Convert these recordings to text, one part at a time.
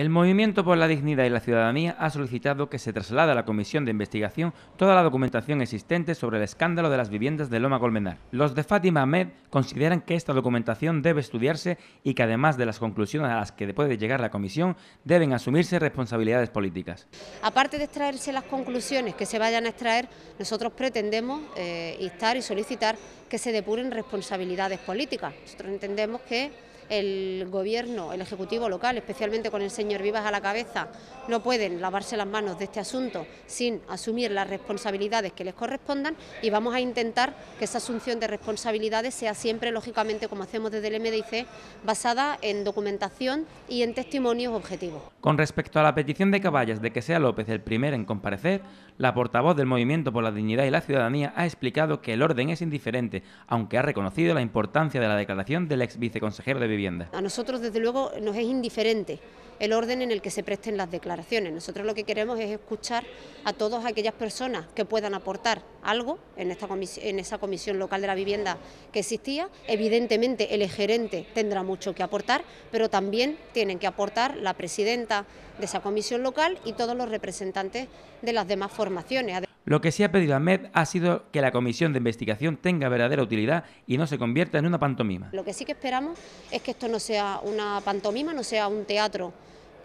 El Movimiento por la Dignidad y la Ciudadanía ha solicitado que se traslade a la Comisión de Investigación toda la documentación existente sobre el escándalo de las viviendas de Loma Colmenar. Los de Fátima Ahmed consideran que esta documentación debe estudiarse y que además de las conclusiones a las que puede llegar la Comisión, deben asumirse responsabilidades políticas. Aparte de extraerse las conclusiones que se vayan a extraer, nosotros pretendemos eh, instar y solicitar que se depuren responsabilidades políticas. Nosotros entendemos que el gobierno, el ejecutivo local, especialmente con el señor Vivas a la cabeza, no pueden lavarse las manos de este asunto sin asumir las responsabilidades que les correspondan y vamos a intentar que esa asunción de responsabilidades sea siempre, lógicamente, como hacemos desde el MDIC, basada en documentación y en testimonios objetivos. Con respecto a la petición de Caballas de que sea López el primer en comparecer, la portavoz del Movimiento por la Dignidad y la Ciudadanía ha explicado que el orden es indiferente, aunque ha reconocido la importancia de la declaración del ex viceconsejero de a nosotros, desde luego, nos es indiferente el orden en el que se presten las declaraciones. Nosotros lo que queremos es escuchar a todas aquellas personas que puedan aportar algo en, esta en esa comisión local de la vivienda que existía. Evidentemente el gerente tendrá mucho que aportar, pero también tienen que aportar la presidenta de esa comisión local y todos los representantes de las demás formaciones. Lo que se ha pedido a MED ha sido que la comisión de investigación tenga verdadera utilidad y no se convierta en una pantomima. Lo que sí que esperamos es que esto no sea una pantomima, no sea un teatro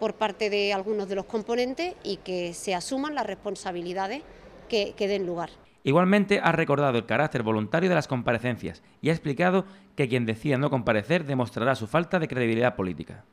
por parte de algunos de los componentes y que se asuman las responsabilidades que, den lugar. Igualmente ha recordado el carácter voluntario de las comparecencias y ha explicado que quien decida no comparecer demostrará su falta de credibilidad política.